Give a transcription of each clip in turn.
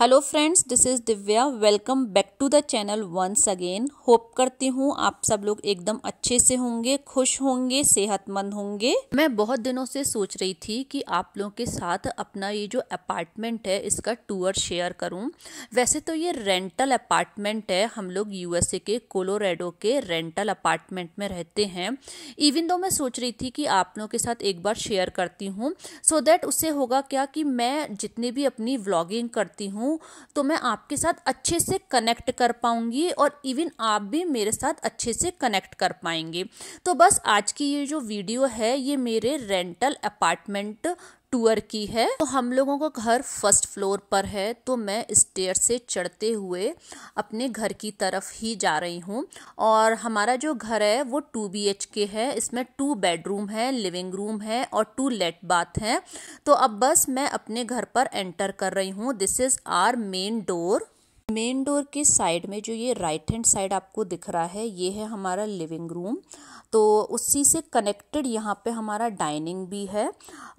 Hello friends this is Divya welcome back to the channel once again hope करती हूँ आप सब लोग एकदम अच्छे से होंगे खुश होंगे सेहतमंद होंगे मैं बहुत दिनों से सोच रही थी कि आप लोगों के साथ अपना ये जो अपार्टमेंट है इसका टूर शेयर करूँ वैसे तो ये रेंटल अपार्टमेंट है हम लोग यूएसए के कोलोरेडो के रेंटल अपार्टमेंट में रहते हैं इवन दो मैं सोच रही थी कि आप लोगों के साथ एक बार शेयर करती हूँ सो so दैट उससे होगा क्या कि मैं जितनी भी अपनी व्लॉगिंग करती हूँ हूँ तो मैं आपके साथ अच्छे से कनेक्ट कर पाऊँगी और इवन आप भी मेरे साथ अच्छे से कनेक्ट कर पाएंगे तो बस आज की ये जो वीडियो है ये मेरे रेंटल अपार्टमेंट टूर की है तो हम लोगों का घर फर्स्ट फ्लोर पर है तो मैं स्टेयर से चढ़ते हुए अपने घर की तरफ ही जा रही हूँ और हमारा जो घर है वो टू बी एच के है इसमें टू बेडरूम है लिविंग रूम है और टू लेट बाथ है तो अब बस मैं अपने घर पर एंटर कर रही हूँ this is our main door main door के साइड में जो ये राइट हैंड साइड आपको दिख रहा है ये है हमारा लिविंग रूम तो उसी से कनेक्टेड यहाँ पे हमारा डाइनिंग भी है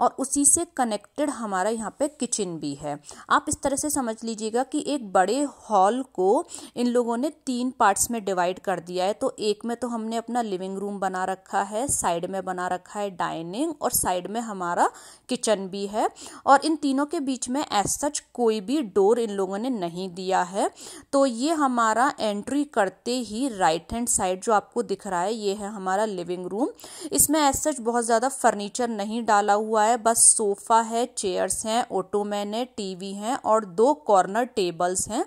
और उसी से कनेक्टेड हमारा यहाँ पे किचन भी है आप इस तरह से समझ लीजिएगा कि एक बड़े हॉल को इन लोगों ने तीन पार्ट्स में डिवाइड कर दिया है तो एक में तो हमने अपना लिविंग रूम बना रखा है साइड में बना रखा है डाइनिंग और साइड में हमारा किचन भी है और इन तीनों के बीच में एज सच कोई भी डोर इन लोगों ने नहीं दिया है है तो ये हमारा एंट्री करते ही राइट हैंड साइड जो आपको दिख रहा है ये है हमारा लिविंग रूम इसमें एज सच बहुत ज़्यादा फर्नीचर नहीं डाला हुआ है बस सोफ़ा है चेयर्स हैं ओटोमैन है टीवी हैं और दो कॉर्नर टेबल्स हैं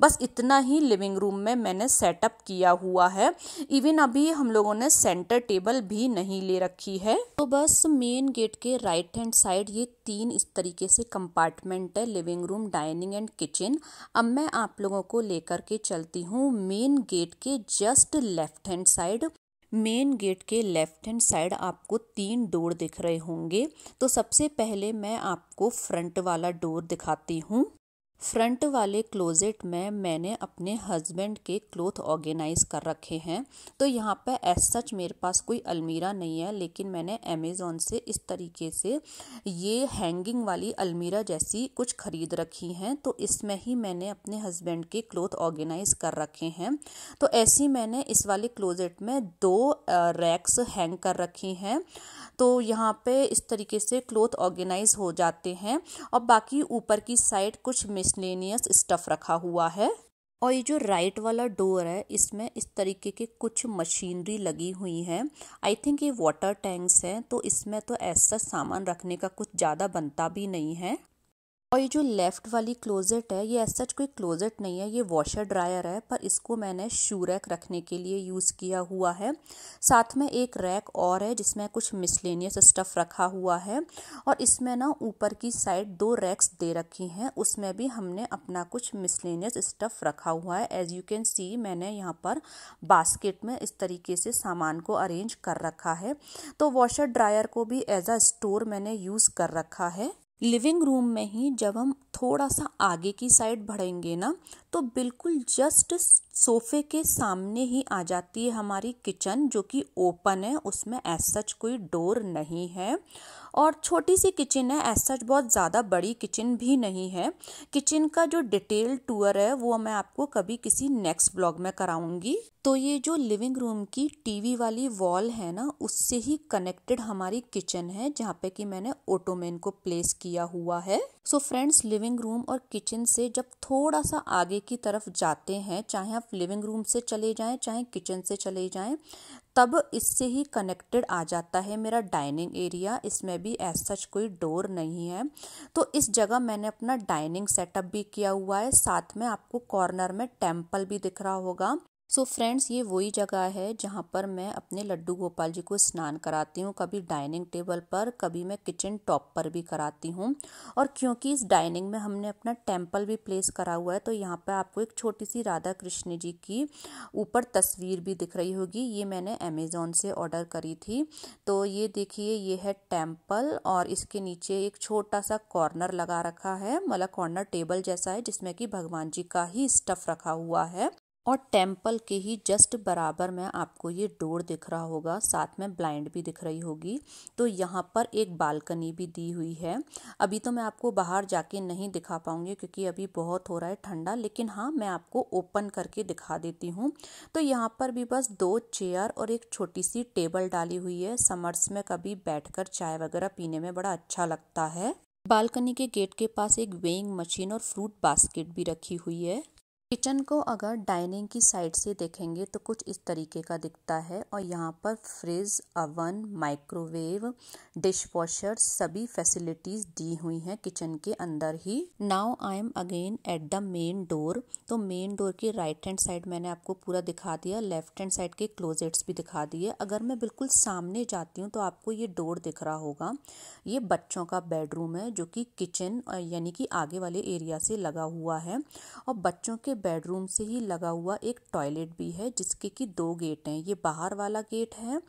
बस इतना ही लिविंग रूम में मैंने सेटअप किया हुआ है इवन अभी हम लोगों ने सेंटर टेबल भी नहीं ले रखी है तो बस मेन गेट के राइट हैंड साइड ये तीन इस तरीके से कंपार्टमेंट है living room dining and kitchen अब मैं आप आप लोगों को लेकर के चलती हूँ मेन गेट के just left hand side main gate के लेफ्ट हैंड साइड आपको तीन डोर दिख रहे होंगे तो सबसे पहले मैं आपको फ्रंट वाला डोर दिखाती हूँ फ्रंट वाले क्लोजेट में मैंने अपने हस्बैंड के क्लोथ ऑर्गेनाइज कर रखे हैं तो यहाँ पर एज सच मेरे पास कोई अलमीरा नहीं है लेकिन मैंने अमेज़ोन से इस तरीके से ये हैंगिंग वाली अलमीरा जैसी कुछ ख़रीद रखी हैं तो इसमें ही मैंने अपने हस्बैंड के क्लोथ ऑर्गेनाइज कर रखे हैं तो ऐसी मैंने इस वाले क्लोजेट में दो रैक्स हैंग कर रखी हैं तो यहाँ पर इस तरीके से क्लोथ ऑर्गेनाइज हो जाते हैं और बाकी ऊपर की साइड कुछ मिसलेनियस स्टफ रखा हुआ है और ये जो राइट वाला डोर है इसमें इस तरीके के कुछ मशीनरी लगी हुई है आई थिंक ये वाटर टैंक्स हैं तो इसमें तो ऐसा सामान रखने का कुछ ज़्यादा बनता भी नहीं है और ये जो लेफ़्ट वाली क्लोज़ेट है ये ऐसा कोई क्लोज़ेट नहीं है ये वॉशर ड्रायर है पर इसको मैंने शू रैक रखने के लिए यूज़ किया हुआ है साथ में एक रैक और है जिसमें कुछ मिसलेनियस स्टफ़ रखा हुआ है और इसमें ना ऊपर की साइड दो रैक्स दे रखी हैं उसमें भी हमने अपना कुछ मिसलेनियस स्टफ़ रखा हुआ है एज़ यू कैन सी मैंने यहाँ पर बास्केट में इस तरीके से सामान को अरेंज कर रखा है तो वॉशर ड्रायर को भी एज आ स्टोर मैंने यूज़ कर रखा है लिविंग रूम में ही जब हम थोड़ा सा आगे की साइड बढ़ेंगे ना तो बिल्कुल जस्ट सोफे के सामने ही आ जाती है हमारी किचन जो कि ओपन है उसमें एज सच कोई डोर नहीं है और छोटी सी किचन है एज सच बहुत ज़्यादा बड़ी किचन भी नहीं है किचन का जो डिटेल टूर है वो मैं आपको कभी किसी नेक्स्ट ब्लॉग में कराऊंगी तो ये जो लिविंग रूम की टीवी वाली वॉल है ना उससे ही कनेक्टेड हमारी किचन है जहाँ पे कि मैंने ओटोमेन को प्लेस किया हुआ है सो फ्रेंड्स लिविंग रूम और किचन से जब थोड़ा सा आगे की तरफ जाते हैं चाहे आप आप लिविंग रूम से चले जाएं चाहे किचन से चले जाएं तब इससे ही कनेक्टेड आ जाता है मेरा डाइनिंग एरिया इसमें भी एज सच कोई डोर नहीं है तो इस जगह मैंने अपना डाइनिंग सेटअप भी किया हुआ है साथ में आपको कॉर्नर में टेम्पल भी दिख रहा होगा सो so फ्रेंड्स ये वही जगह है जहाँ पर मैं अपने लड्डू गोपाल जी को स्नान कराती हूँ कभी डाइनिंग टेबल पर कभी मैं किचन टॉप पर भी कराती हूँ और क्योंकि इस डाइनिंग में हमने अपना टेम्पल भी प्लेस करा हुआ है तो यहाँ पर आपको एक छोटी सी राधा कृष्ण जी की ऊपर तस्वीर भी दिख रही होगी ये मैंने अमेज़ोन से ऑर्डर करी थी तो ये देखिए ये है टेम्पल और इसके नीचे एक छोटा सा कॉर्नर लगा रखा है मतलब कॉर्नर टेबल जैसा है जिसमें कि भगवान जी का ही स्टफ़ रखा हुआ है और टेम्पल के ही जस्ट बराबर में आपको ये डोर दिख रहा होगा साथ में ब्लाइंड भी दिख रही होगी तो यहाँ पर एक बालकनी भी दी हुई है अभी तो मैं आपको बाहर जाके नहीं दिखा पाऊँगी क्योंकि अभी बहुत हो रहा है ठंडा लेकिन हाँ मैं आपको ओपन करके दिखा देती हूँ तो यहाँ पर भी बस दो चेयर और एक छोटी सी टेबल डाली हुई है समर्स में कभी बैठ चाय वगैरह पीने में बड़ा अच्छा लगता है बालकनी के गेट के पास एक वेइंग मशीन और फ्रूट बास्केट भी रखी हुई है किचन को अगर डाइनिंग की साइड से देखेंगे तो कुछ इस तरीके का दिखता है और यहाँ पर fridge oven microwave dish washer सभी फैसिलिटीज़ दी हुई हैं किचन के अंदर ही now I am again at the main door तो मेन डोर के राइट हैंड साइड मैंने आपको पूरा दिखा दिया लेफ्ट हैंड साइड के क्लोजेट्स भी दिखा दिए अगर मैं बिल्कुल सामने जाती हूँ तो आपको ये डोर दिख रहा होगा ये बच्चों का बेडरूम है जो कि किचन यानी कि आगे वाले एरिया से लगा हुआ है और बच्चों के बेडरूम से ही लगा हुआ एक टॉयलेट भी है जिसके कि दो गेट हैं ये बाहर वाला गेट है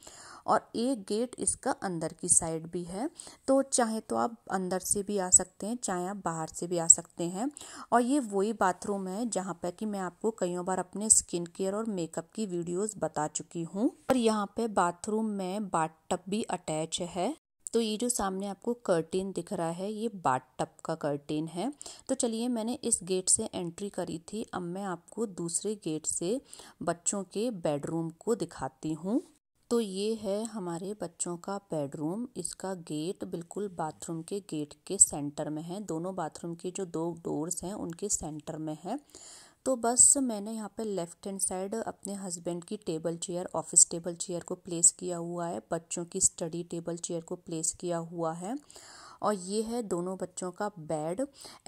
और एक गेट इसका अंदर की साइड भी है तो चाहे तो आप अंदर से भी आ सकते हैं चाहे आप बाहर से भी आ सकते हैं और ये वही बाथरूम है जहाँ पर कि मैं आपको कई बार अपने स्किन केयर और मेकअप की वीडियोस बता चुकी हूँ और यहाँ पे बाथरूम में बाट भी अटैच है तो ये जो सामने आपको कर्टेन दिख रहा है ये बाट टप का कर्टेन है तो चलिए मैंने इस गेट से एंट्री करी थी अब मैं आपको दूसरे गेट से बच्चों के बेडरूम को दिखाती हूँ तो ये है हमारे बच्चों का बेडरूम इसका गेट बिल्कुल बाथरूम के गेट के सेंटर में है दोनों बाथरूम के जो दो डोर्स हैं उनके सेंटर में है तो बस मैंने यहाँ पे लेफ्ट हैंड साइड अपने हस्बैंड की table chair office table chair को प्लेस किया हुआ है बच्चों की स्टडी टेबल चेयर को प्लेस किया हुआ है और ये है दोनों बच्चों का बेड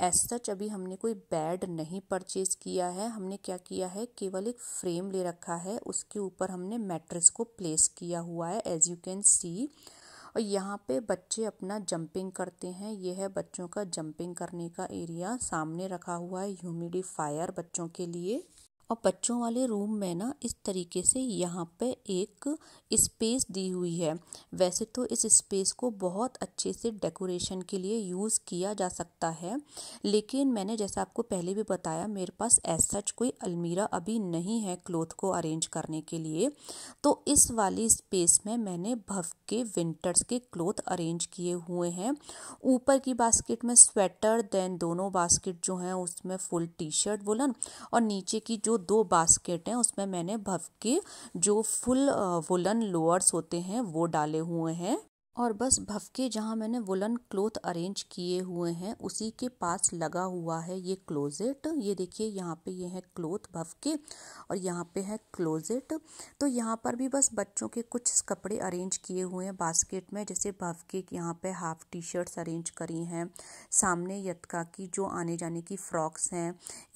एज सच अभी हमने कोई बेड नहीं परचेज किया है हमने क्या किया है केवल एक फ्रेम ले रखा है उसके ऊपर हमने मैट्रेस को प्लेस किया हुआ है एज यू कैन सी और यहाँ पे बच्चे अपना जंपिंग करते हैं ये है बच्चों का जंपिंग करने का एरिया सामने रखा हुआ है ह्यूमिडिफायर बच्चों के लिए। और बच्चों वाले रूम में ना इस तरीके से यहाँ पे एक स्पेस दी हुई है वैसे तो इस स्पेस को बहुत अच्छे से डेकोरेशन के लिए यूज़ किया जा सकता है लेकिन मैंने जैसा आपको पहले भी बताया मेरे पास एज सच कोई अलमीरा अभी नहीं है क्लोथ को अरेंज करने के लिए तो इस वाली स्पेस में मैंने भव के विंटर्स के क्लोथ अरेंज किए हुए हैं ऊपर की बास्केट में स्वेटर देन दोनों बास्केट जो हैं उसमें फुल टी शर्ट बोलन और नीचे की जो दो बास्केट हैं उसमें मैंने भव के जो फुल वुलन लोअर्स होते हैं वो डाले हुए हैं और बस भफके जहाँ मैंने वुलन क्लोथ अरेंज किए हुए हैं उसी के पास लगा हुआ है ये क्लोजेट ये देखिए यहाँ पे ये है क्लोथ भफके और यहाँ पे है क्लोजेट तो यहाँ पर भी बस बच्चों के कुछ कपड़े अरेंज किए हुए हैं बास्केट में जैसे भफके यहाँ पे हाफ टी शर्ट्स अरेंज करी हैं सामने यतका की जो आने जाने की फ्रॉक्स हैं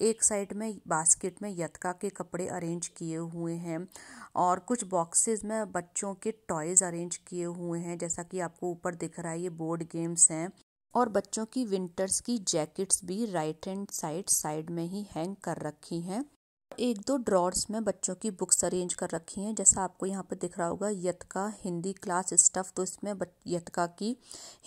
एक साइड में बास्केट में यतका के कपड़े अरेंज किए हुए हैं और कुछ बॉक्सेस में बच्चों के टॉयज अरेंज किए हुए हैं जैसा कि आपको ऊपर दिख रहा है ये बोर्ड गेम्स हैं और बच्चों की विंटर्स की जैकेट्स भी राइट हैंड साइड साइड में ही हैंग कर रखी हैं। एक दो ड्रॉर्स में बच्चों की बुक्स अरेंज कर रखी हैं जैसा आपको यहाँ पर दिख रहा होगा यतका हिंदी क्लास स्टफ तो इसमें यतका की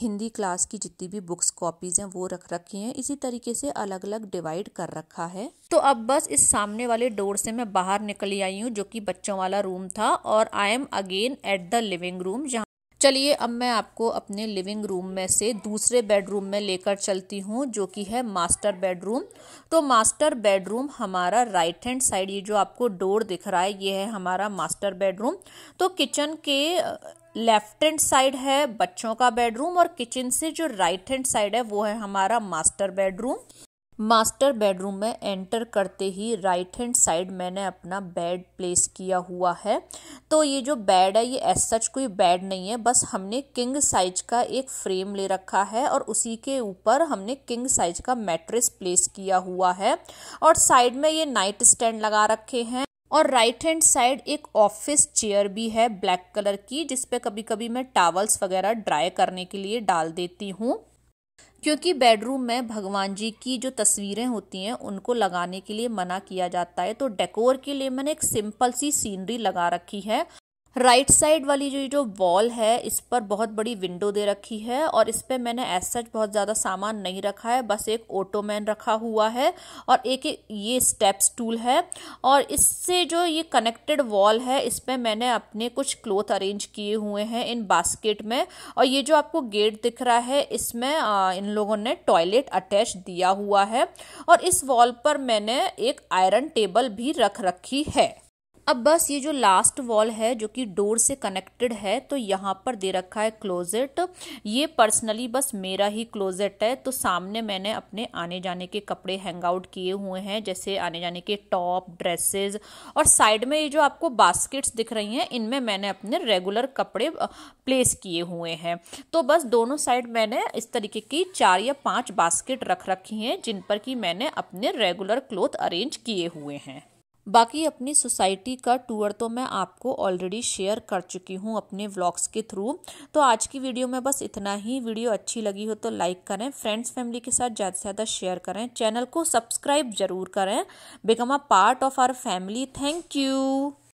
हिंदी क्लास की जितनी भी बुक्स कॉपीज हैं वो रख रखी हैं इसी तरीके से अलग अलग डिवाइड कर रखा है तो अब बस इस सामने वाले डोर से मैं बाहर निकली आई हूँ जो कि बच्चों वाला रूम था और I am again at the living room जहाँ चलिए अब मैं आपको अपने लिविंग रूम में से दूसरे बेडरूम में लेकर चलती हूँ जो कि है मास्टर बेडरूम तो मास्टर बेडरूम हमारा राइट हैंड साइड ये जो आपको डोर दिख रहा है ये है हमारा मास्टर बेडरूम तो किचन के लेफ्ट हैंड साइड है बच्चों का बेडरूम और किचन से जो राइट हैंड साइड है वो है हमारा मास्टर बेडरूम मास्टर बेडरूम में एंटर करते ही राइट हैंड साइड मैंने अपना बेड प्लेस किया हुआ है तो ये जो बेड है ये एस सच कोई बेड नहीं है बस हमने किंग साइज का एक फ्रेम ले रखा है और उसी के ऊपर हमने किंग साइज का मैट्रेस प्लेस किया हुआ है और साइड में ये नाइट स्टैंड लगा रखे हैं और राइट हैंड साइड एक ऑफिस चेयर भी है ब्लैक कलर की जिसपे कभी कभी मैं टावल्स वगैरह ड्राई करने के लिए डाल देती हूँ क्योंकि बेडरूम में भगवान जी की जो तस्वीरें होती हैं उनको लगाने के लिए मना किया जाता है तो डेकोर के लिए मैंने एक सिंपल सी सीनरी लगा रखी है राइट right साइड वाली जो जो वॉल है इस पर बहुत बड़ी विंडो दे रखी है और इस पर मैंने एज सच बहुत ज़्यादा सामान नहीं रखा है बस एक ऑटोमैन रखा हुआ है और एक ये स्टेप्स टूल है और इससे जो ये कनेक्टेड वॉल है इस पर मैंने अपने कुछ क्लोथ अरेंज किए हुए हैं इन बास्केट में और ये जो आपको गेट दिख रहा है इसमें इन लोगों ने टॉयलेट अटैच दिया हुआ है और इस वॉल पर मैंने एक आयरन टेबल भी रख रखी है अब बस ये जो लास्ट वॉल है जो कि डोर से कनेक्टेड है तो यहाँ पर दे रखा है क्लोजेट ये पर्सनली बस मेरा ही क्लोजेट है तो सामने मैंने अपने आने जाने के कपड़े हैंग आउट किए हुए हैं जैसे आने जाने के टॉप ड्रेसेस और साइड में ये जो आपको बास्केट्स दिख रही हैं इनमें मैंने अपने रेगुलर कपड़े प्लेस किए हुए हैं तो बस दोनों साइड मैंने इस तरीके की चार या पाँच बास्केट रख रखी हैं जिन पर कि मैंने अपने रेगुलर क्लोथ अरेंज किए हुए हैं बाकी अपनी सोसाइटी का टूर तो मैं आपको ऑलरेडी शेयर कर चुकी हूँ अपने व्लॉग्स के थ्रू तो आज की वीडियो में बस इतना ही वीडियो अच्छी लगी हो तो लाइक करें फ्रेंड्स फैमिली के साथ ज़्यादा से ज़्यादा शेयर करें चैनल को सब्सक्राइब ज़रूर करें become a part of our family thank you